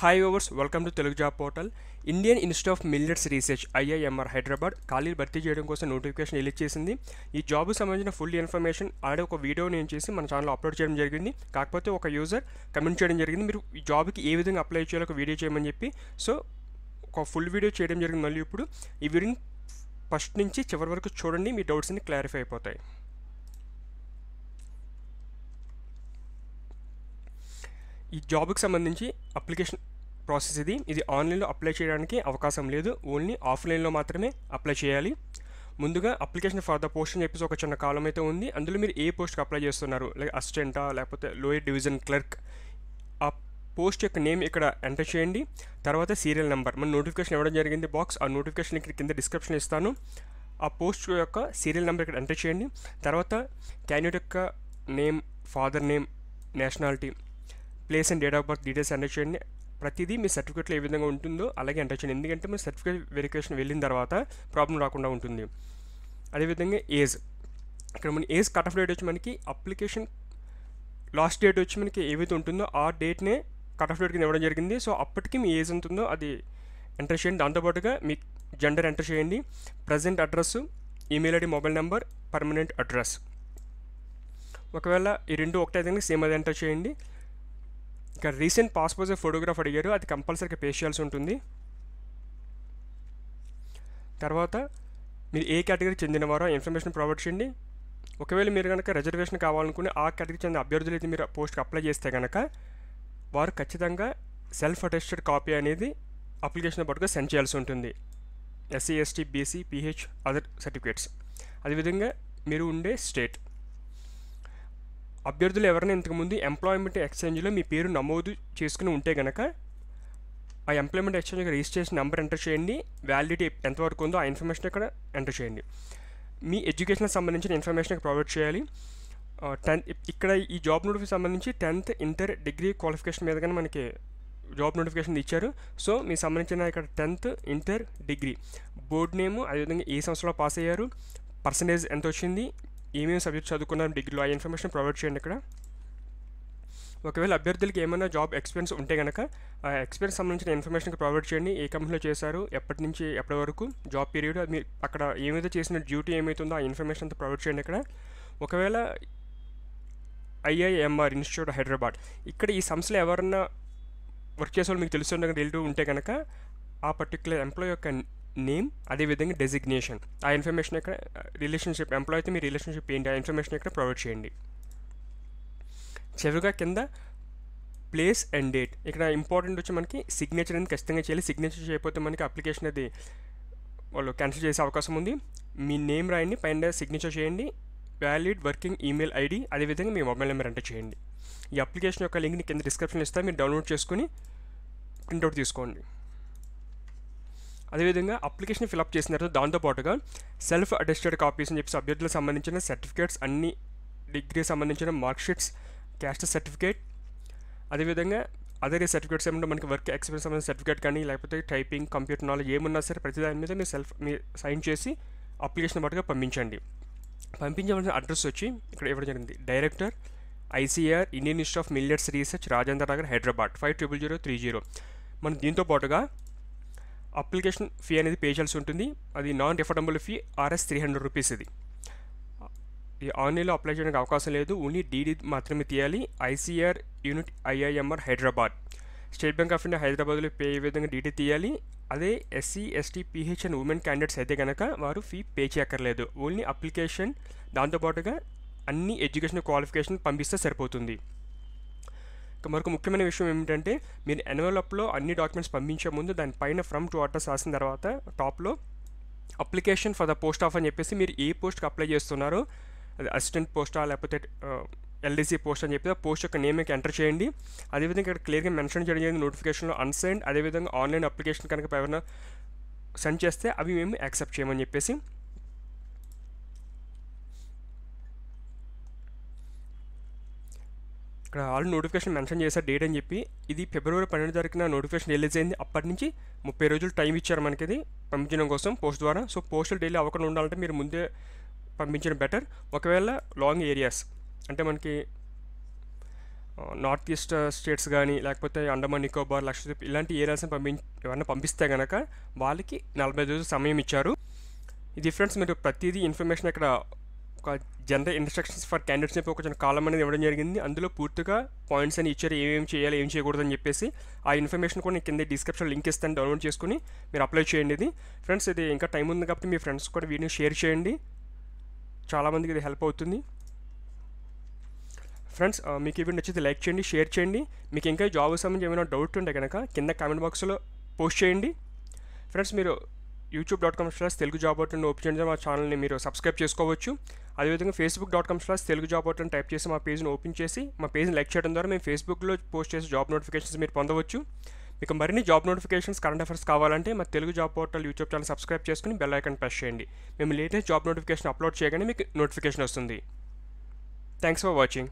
hi ఓవర్స్ welcome to Telugu job portal Indian institute of millets research IIMR Hyderabad ఖాళీలు భర్తీ చేయడం కోసం నోటిఫికేషన్ రిలీజ్ చేసింది ఈ జాబ్కు సంబంధించిన ఫుల్ ఇన్ఫర్మేషన్ ఆడే ఒక వీడియో నేను చేసి మన ఛానల్ అప్లోడ్ చేయడం జరిగింది కాకపోతే ఒక యూజర్ కమెంట్ చేయడం జరిగింది మీరు ఈ జాబ్కి ఏ విధంగా అప్లై చేయాలో ఒక వీడియో చేయమని చెప్పి సో ఒక ఫుల్ వీడియో చేయడం జరిగింది మళ్ళీ ఇప్పుడు ఈ వీడియోని ఫస్ట్ నుంచి చివరి వరకు చూడండి మీ డౌట్స్ని క్లారిఫై అయిపోతాయి ఈ జాబ్కి సంబంధించి అప్లికేషన్ ప్రాసెస్ ఇది ఇది ఆన్లైన్లో అప్లై చేయడానికి అవకాశం లేదు ఓన్లీ ఆఫ్లైన్లో మాత్రమే అప్లై చేయాలి ముందుగా అప్లికేషన్ ఫర్ ద పోస్ట్ అని చెప్పేసి ఒక చిన్న కాలం అయితే ఉంది అందులో మీరు ఏ పోస్ట్కి అప్లై చేస్తున్నారు లైక్ అసిస్టెంటా లేకపోతే లోయర్ డివిజన్ క్లర్క్ ఆ పోస్ట్ యొక్క నేమ్ ఇక్కడ ఎంటర్ చేయండి తర్వాత సీరియల్ నెంబర్ మన నోటిఫికేషన్ ఇవ్వడం జరిగింది బాక్స్ ఆ నోటిఫికేషన్ ఇక్కడ కింద డిస్క్రిప్షన్ ఇస్తాను ఆ పోస్ట్ యొక్క సీరియల్ నెంబర్ ఇక్కడ ఎంటర్ చేయండి తర్వాత క్యాండిడేట్ యొక్క name father name nationality place and date of birth details enter చేయండి ప్రతిదీ మీ సర్టిఫికేట్లో ఏ విధంగా ఉంటుందో అలాగే ఎంటర్ చేయండి ఎందుకంటే మీ సర్టిఫికేట్ వెరిఫికేషన్ వెళ్ళిన తర్వాత ప్రాబ్లం రాకుండా ఉంటుంది అదేవిధంగా ఏజ్ ఇక్కడ మన ఏజ్ కట్ ఆఫ్ డేట్ వచ్చి మనకి అప్లికేషన్ లాస్ట్ డేట్ వచ్చి మనకి ఏవైతే ఉంటుందో ఆ డేట్నే కట్ ఆఫ్ డేట్ కింద ఇవ్వడం జరిగింది సో అప్పటికి మీ ఏజ్ ఎంత ఉందో అది ఎంటర్ చేయండి దాంతోపాటుగా మీ జెండర్ ఎంటర్ చేయండి present address email ID mobile number permanent address ఒకవేళ ఈ రెండు ఒకటే అయితే సేమ్ అది ఎంటర్ చేయండి ఇక రీసెంట్ పాస్పోజ్ ఫోటోగ్రాఫ్ అడిగారు అది కంపల్సరీగా పే చేయాల్సి ఉంటుంది తర్వాత మీరు ఏ కేటగిరీకి చెందినవారో ఇన్ఫర్మేషన్ ప్రొవైడ్ చేయండి ఒకవేళ మీరు కనుక రిజర్వేషన్ కావాలనుకుని ఆ కేటగిరీకి చెందిన అభ్యర్థులు అయితే మీరు పోస్ట్కి అప్లై చేస్తే కనుక వారు ఖచ్చితంగా సెల్ఫ్ అటెస్టెడ్ కాపీ అనేది అప్లికేషన్ పాటుగా సెండ్ చేయాల్సి ఉంటుంది SC ST BC PH other certificates అదేవిధంగా మీరు ఉండే స్టేట్ అభ్యర్థులు ఎవరైనా ఇంతకుముందు ఎంప్లాయ్మెంట్ ఎక్స్చేంజ్లో మీ పేరు నమోదు చేసుకుని ఉంటే కనుక ఆ employment exchange registration number enter చేయండి వ్యాలిడిటీ ఎంతవరకు ఉందో ఆ ఇన్ఫర్మేషన్ ఇక్కడ ఎంటర్ చేయండి మీ ఎడ్యుకేషన్కి సంబంధించిన ఇన్ఫర్మేషన్ ఇక్కడ ప్రొవైడ్ చేయాలి టెన్త్ ఇక్కడ ఈ జాబ్ నోటిఫికేషన్ సంబంధించి టెన్త్ ఇంటర్ డిగ్రీ క్వాలిఫికేషన్ మీద కానీ మనకి జాబ్ నోటిఫికేషన్ ఇచ్చారు సో మీకు సంబంధించిన ఇక్కడ tenth inter degree board name అదేవిధంగా ఏ సంవత్సరంలో పాస్ అయ్యారు పర్సంటేజ్ ఎంత వచ్చింది ఏమేమి సబ్జెక్ట్స్ చదువుకున్నారు డిగ్రీలో ఆ ఇన్ఫర్మేషన్ ప్రొవైడ్ చేయండి ఇక్కడ ఒకవేళ అభ్యర్థులకి ఏమైనా జాబ్ ఎక్స్పీరియన్స్ ఉంటే కనుక ఆ ఎక్స్పీరియన్స్ సంబంధించిన ఇన్ఫర్మేషన్ ప్రొవైడ్ చేయండి ఏ కంపెనీలో చేశారు ఎప్పటి నుంచి ఎప్పటి వరకు జాబ్ పీరియడ్ అది అక్కడ ఏమైతే చేసిన డ్యూటీ ఏమైతుందో ఆ ఇన్ఫర్మేషన్ అంతా ప్రొవైడ్ చేయండి ఇక్కడ ఒకవేళ ఐఐఎంఆర్ ఇన్స్టిట్యూట్ హైదరాబాద్ ఇక్కడ ఈ సంస్థలో ఎవరన్నా వర్క్ చేసే వాళ్ళు మీకు తెలుసు తెలియదు ఉంటే కనుక ఆ పర్టికులర్ ఎంప్లాయ్ యొక్క నేమ్ అదేవిధంగా డెసిగ్నేషన్ ఆ ఇన్ఫర్మేషన్ ఇక్కడ రిలేషన్షిప్ ఎంప్లాయ్ అయితే మీ రిలేషన్షిప్ ఏంటి ఆ ఇన్ఫర్మేషన్ ఇక్కడ ప్రొవైడ్ చేయండి చివరిగా కింద ప్లేస్ అండ్ డేట్ ఇక్కడ ఇంపార్టెంట్ వచ్చి మనకి సిగ్నేచర్ అనేది ఖచ్చితంగా చేయాలి సిగ్నేచర్ చేయకపోతే మనకి అప్లికేషన్ అది వాళ్ళు క్యాన్సిల్ చేసే అవకాశం ఉంది మీ నేమ్ రాయండి పైన సిగ్నేచర్ చేయండి వ్యాలిడ్ వర్కింగ్ ఈమెయిల్ ఐడి అదేవిధంగా మీ మొబైల్ నెంబర్ ఎంటర్ చేయండి ఈ అప్లికేషన్ యొక్క లింక్ని కింద డిస్క్రిప్షన్ ఇస్తే మీరు డౌన్లోడ్ చేసుకుని ప్రింట్అవుట్ తీసుకోండి అదేవిధంగా అప్లికేషన్ ఫిలప్ చేసిన తర్వాత దాంతోపాటుగా సెల్ఫ్ అటెస్టెడ్ కాపీస్ అని చెప్పి అభ్యర్థులకు సంబంధించిన సర్టిఫికేట్స్ అన్ని డిగ్రీ సంబంధించిన మార్క్షీట్స్ క్యాస్ట్ సర్టిఫికేట్ అదేవిధంగా అదే సర్టిఫికేట్స్ ఏమంటే మనకి వర్క్ ఎక్స్పీరియన్స్ సంబంధించిన సర్టిఫికేట్ కానీ లేకపోతే టైపింగ్ కంప్యూటర్ నాలెడ్జ్ ఏమున్నా సరే ప్రతి దాని మీద మీరు సెల్ఫ్ మీరు సైన్ చేసి అప్లికేషన్ పాటుగా పంపించండి పంపించవలసిన అడ్రస్ వచ్చి ఇక్కడ ఇవ్వడం జరిగింది director ICR Indian institute of millets research Rajendra Nagar Hyderabad five triple zero three zero మనం దీంతో పాటుగా అప్లికేషన్ ఫీ అనేది పే చేయాల్సి ఉంటుంది అది non refundable fee RS three hundred rupees ఇది ఈ ఆన్లైన్లో అప్లై చేయడానికి అవకాశం లేదు ఓన్లీ డీడీ మాత్రమే తీయాలి ICR unit IIMR Hyderabad state bank of India హైదరాబాద్లో పే అయ్యే విధంగా డీడీ తీయాలి అదే SC ST PH and women candidates అయితే కనుక వారు ఫీ పే చేయక్కర్లేదు ఓన్లీ అప్లికేషన్ దాంతోపాటుగా అన్ని ఎడ్యుకేషన్ క్వాలిఫికేషన్ పంపిస్తే సరిపోతుంది మరొక ముఖ్యమైన విషయం ఏమిటంటే మీరు ఎన్వలప్లో అన్ని డాక్యుమెంట్స్ పంపించే ముందు దానిపైన ఫ్రమ్ టు అడ్రస్ రాసిన తర్వాత టాప్లో application for the post of అని చెప్పేసి మీరు ఏ పోస్ట్కి అప్లై చేస్తున్నారో అది అసిస్టెంట్ పోస్టా లేకపోతే ఎల్డీసీ పోస్ట్ అని చెప్పి పోస్ట్ యొక్క నేమ్ ఎంటర్ చేయండి అదేవిధంగా ఇక్కడ క్లియర్గా మెన్షన్ చేయడం జరిగింది నోటిఫికేషన్లో అన్సెండ్ అదేవిధంగా ఆన్లైన్ అప్లికేషన్ కనుక ఎవరైనా సెండ్ చేస్తే అవి మేము యాక్సెప్ట్ చేయమని చెప్పేసి ఇక్కడ ఆల్ నోటిఫికేషన్ మెన్షన్ చేశారు డేట్ అని చెప్పి ఇది ఫిబ్రవరి పన్నెండు తారీఖున నోటిఫికేషన్ రిలీజ్ అయింది అప్పటి నుంచి ముప్పై రోజులు టైం ఇచ్చారు మనకి ఇది పంపించడం కోసం పోస్ట్ ద్వారా సో పోస్టులు డైలీ అవకాశం ఉండాలంటే మీరు ముందే పంపించడం బెటర్ ఒకవేళ లాంగ్ ఏరియాస్ అంటే మనకి నార్త్ ఈస్ట్ స్టేట్స్ కానీ లేకపోతే అండమాన్ నికోబార్ లక్షద్వీప్ ఇలాంటి ఏరియాస్ని పంపి ఎవరైనా పంపిస్తే కనుక వాళ్ళకి నలభై రోజులు సమయం ఇచ్చారు ఇది ఫ్రెండ్స్ మీరు ప్రతిదీ ఇన్ఫర్మేషన్ ఇక్కడ ఒక జనరల్ ఇన్స్ట్రక్షన్స్ ఫర్ క్యాండిడేట్స్ చెప్పి ఒక చిన్న కాలం అనేది ఇవ్వడం జరిగింది అందులో పూర్తిగా పాయింట్స్ అని ఇచ్చారు ఏమేమి చేయాలి ఏం చేయకూడదు అని చెప్పేసి ఆ ఇన్ఫర్మేషన్ కూడా నేను కింద డిస్క్రిప్షన్ లింక్ ఇస్తాను డౌన్లోడ్ చేసుకుని మీరు అప్లై చేయండి ఇది ఫ్రెండ్స్ ఇది ఇంకా టైం ఉంది కాబట్టి మీ ఫ్రెండ్స్ కూడా వీడియో షేర్ చేయండి చాలామందికి ఇది హెల్ప్ అవుతుంది ఫ్రెండ్స్ మీకు ఇవి నచ్చితే లైక్ చేయండి షేర్ చేయండి మీకు ఇంకా జాబ్ సంబంధించి ఏమైనా డౌట్ ఉంటే కనుక కింద కామెంట్ బాక్స్లో పోస్ట్ చేయండి ఫ్రెండ్స్ మీరు YouTube dot com slash Telugu job అవుట్లను ఓపెన్ చేయడం మా ఛానల్ని మీరు సబ్స్క్రైబ్ చేసుకోవచ్చు అదేవిధంగా Facebook dot com slash Telugu job అవుట్లను టైప్ చేసి మా పేజ్ని ఓపెన్ చేసి మా పేజ్ని లైక్ చేయడం ద్వారా మేము ఫేస్బుక్లో పోస్ట్ చేసే జాబ్ నోటిఫికేషన్స్ మీరు పొందవచ్చు మీకు మరిన్ని జాబ్ నోటిఫికేషన్స్ కరెంట్ అఫేర్స్ కావాలంటే మా Telugu job portal YouTube channel subscribe చేసుకుని బెల్ ఐకన్ ప్రెస్ చేయండి మేము లేటెస్ట్ జాబ్ నోటిఫికేషన్ అప్లోడ్ చేయగానే మీకు నోటిఫికేషన్ వస్తుంది థ్యాంక్స్ ఫర్ వాచింగ్